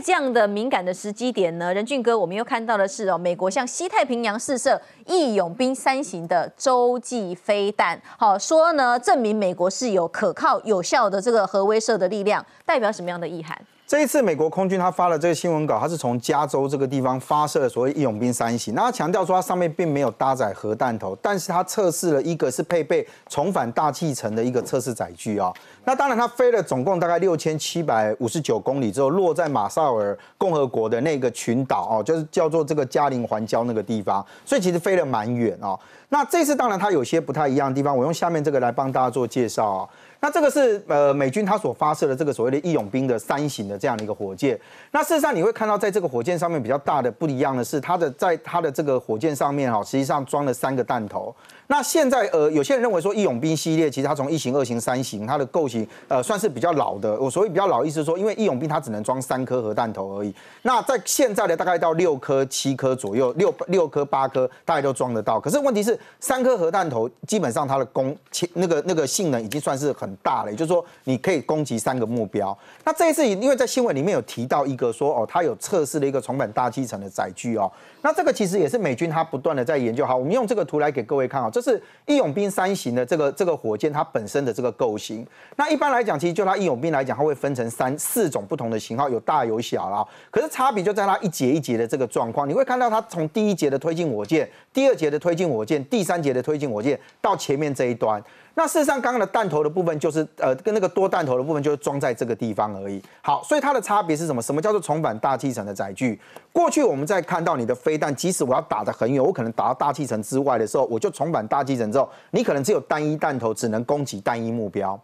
这样的敏感的时机点呢，任俊哥，我们又看到的是哦，美国向西太平洋试射“义勇兵三型”的洲际飞弹，好说呢，证明美国是有可靠有效的这个核威慑的力量，代表什么样的意涵？这一次美国空军他发了这个新闻稿，他是从加州这个地方发射了所谓义勇兵三型，那他强调说它上面并没有搭载核弹头，但是它测试了一个是配备重返大气层的一个测试载具啊。那当然它飞了总共大概六千七百五十九公里之后，落在马绍尔共和国的那个群岛哦，就是叫做这个加林环礁那个地方，所以其实飞了蛮远啊。那这次当然它有些不太一样的地方，我用下面这个来帮大家做介绍啊。那这个是呃美军它所发射的这个所谓的“义勇兵”的三型的这样的一个火箭。那事实上你会看到，在这个火箭上面比较大的不一样的是，它的在它的这个火箭上面哈，实际上装了三个弹头。那现在呃有些人认为说“义勇兵”系列其实它从一型、二型、三型，它的构型呃算是比较老的。我所谓比较老，意思是说，因为“义勇兵”它只能装三颗核弹头而已。那在现在的大概到六颗、七颗左右，六六颗、八颗大概都装得到。可是问题是，三颗核弹头基本上它的攻，那个那个性能已经算是很大了，也就是说你可以攻击三个目标。那这一次因为在新闻里面有提到一个说哦，它有测试了一个重返大气层的载具哦。那这个其实也是美军它不断的在研究。好，我们用这个图来给各位看哦，这是义勇兵三型的这个这个火箭它本身的这个构型。那一般来讲，其实就它义勇兵来讲，它会分成三四种不同的型号，有大有小啦。可是差别就在它一节一节的这个状况，你会看到它从第一节的推进火箭，第二节的推进火箭。第三节的推进火箭到前面这一端，那事实上刚刚的弹头的部分就是，呃，跟那个多弹头的部分就是装在这个地方而已。好，所以它的差别是什么？什么叫做重返大气层的载具？过去我们在看到你的飞弹，即使我要打的很远，我可能打到大气层之外的时候，我就重返大气层之后，你可能只有单一弹头，只能攻击单一目标。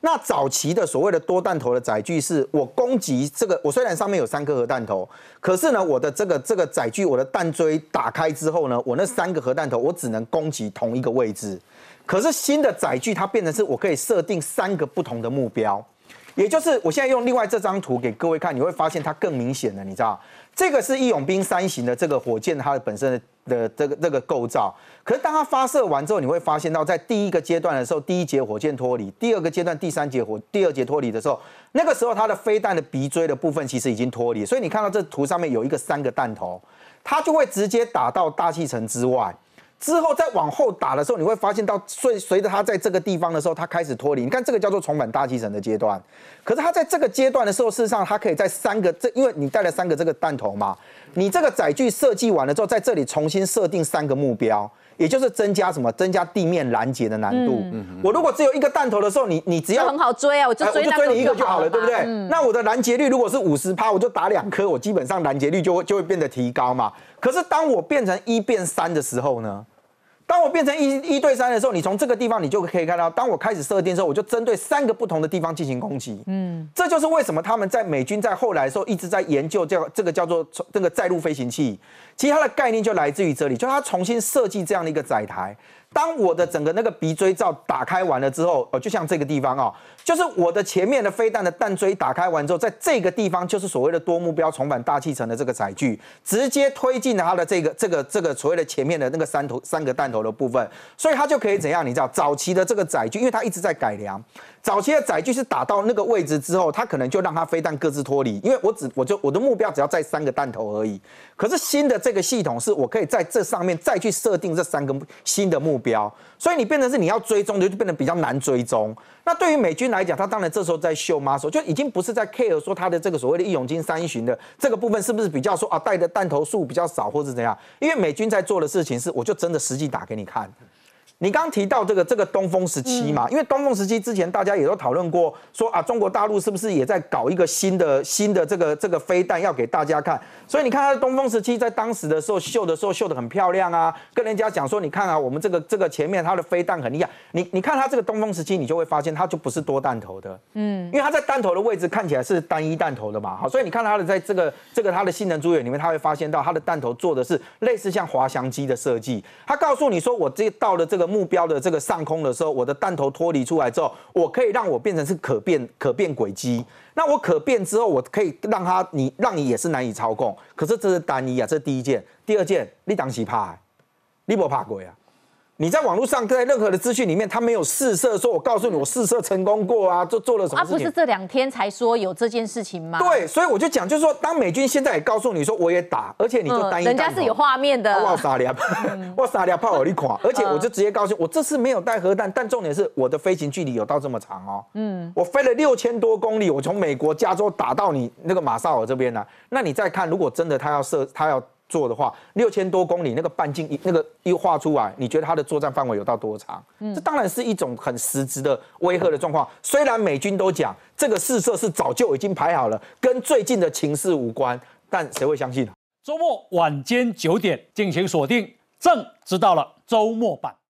那早期的所谓的多弹头的载具，是我攻击这个，我虽然上面有三颗核弹头，可是呢，我的这个这个载具，我的弹锥打开之后呢，我那三个核弹头，我只能攻击同一个位置。可是新的载具，它变成是我可以设定三个不同的目标。也就是我现在用另外这张图给各位看，你会发现它更明显了。你知道，这个是义勇兵三型的这个火箭，它的本身的的这个这个构造。可是当它发射完之后，你会发现到在第一个阶段的时候，第一节火箭脱离；第二个阶段、第三节火、第二节脱离的时候，那个时候它的飞弹的鼻锥的部分其实已经脱离。所以你看到这图上面有一个三个弹头，它就会直接打到大气层之外。之后再往后打的时候，你会发现到随随着它在这个地方的时候，它开始脱离。你看这个叫做重返大气层的阶段，可是它在这个阶段的时候，事实上它可以在三个这，因为你带了三个这个弹头嘛，你这个载具设计完了之后，在这里重新设定三个目标。也就是增加什么？增加地面拦截的难度。我如果只有一个弹头的时候，你你只要很好追啊，我就我就追你一个就好了，对不对？那我的拦截率如果是五十趴，我就打两颗，我基本上拦截率就会就会变得提高嘛。可是当我变成一变三的时候呢？当我变成一一对三的时候，你从这个地方你就可以看到，当我开始设定时候，我就针对三个不同的地方进行攻击。嗯，这就是为什么他们在美军在后来的时候一直在研究叫这个叫做这个载入飞行器。其实它的概念就来自于这里，就它重新设计这样的一个载台。当我的整个那个鼻锥罩打开完了之后，哦，就像这个地方哦，就是我的前面的飞弹的弹锥打开完之后，在这个地方就是所谓的多目标重返大气层的这个载具，直接推进了它的这个、这个、这个所谓的前面的那个三头三个弹头的部分。所以它就可以怎样？你知道，早期的这个载具，因为它一直在改良，早期的载具是打到那个位置之后，它可能就让它飞弹各自脱离，因为我只我就我的目标只要在三个弹头而已。可是新的。这个系统是我可以在这上面再去设定这三个新的目标，所以你变成是你要追踪，就变得比较难追踪。那对于美军来讲，他当然这时候在秀妈时就已经不是在 care 说他的这个所谓的义勇军三巡的这个部分是不是比较说啊带的弹头数比较少或是怎样，因为美军在做的事情是，我就真的实际打给你看。你刚提到这个这个东风十七嘛？因为东风十七之前大家也都讨论过，说啊，中国大陆是不是也在搞一个新的新的这个这个飞弹要给大家看？所以你看它的东风十七在当时的时候秀的时候秀的很漂亮啊，跟人家讲说，你看啊，我们这个这个前面它的飞弹很厉害。你你看它这个东风十七，你就会发现它就不是多弹头的，嗯，因为它在弹头的位置看起来是单一弹头的嘛。好，所以你看它的在这个这个它的性能资源里面，它会发现到它的弹头做的是类似像滑翔机的设计。它告诉你说，我这到了这个。目标的这个上空的时候，我的弹头脱离出来之后，我可以让我变成是可变可变轨迹。那我可变之后，我可以让它你让你也是难以操控。可是这是单一啊，这是第一件，第二件你当时怕，你不怕鬼啊？你在网络上，在任何的资讯里面，他没有试射，说我告诉你，我试射成功过啊，做做了什么？他不是这两天才说有这件事情吗？对，所以我就讲，就是说，当美军现在也告诉你说，我也打，而且你就单一。人家是有画面的。哇塞呀！哇你呀！炮火力垮，而且我就直接告诉，我这次没有带核弹，但重点是我的飞行距离有到这么长哦。嗯，我飞了六千多公里，我从美国加州打到你那个马绍尔这边啊，那你再看，如果真的他要射，他要。做的话，六千多公里那个半径，一那个一画出来，你觉得它的作战范围有到多长？嗯，这当然是一种很实质的威吓的状况。虽然美军都讲这个试射是早就已经排好了，跟最近的情势无关，但谁会相信？周末晚间九点进行锁定，正知道了周末版。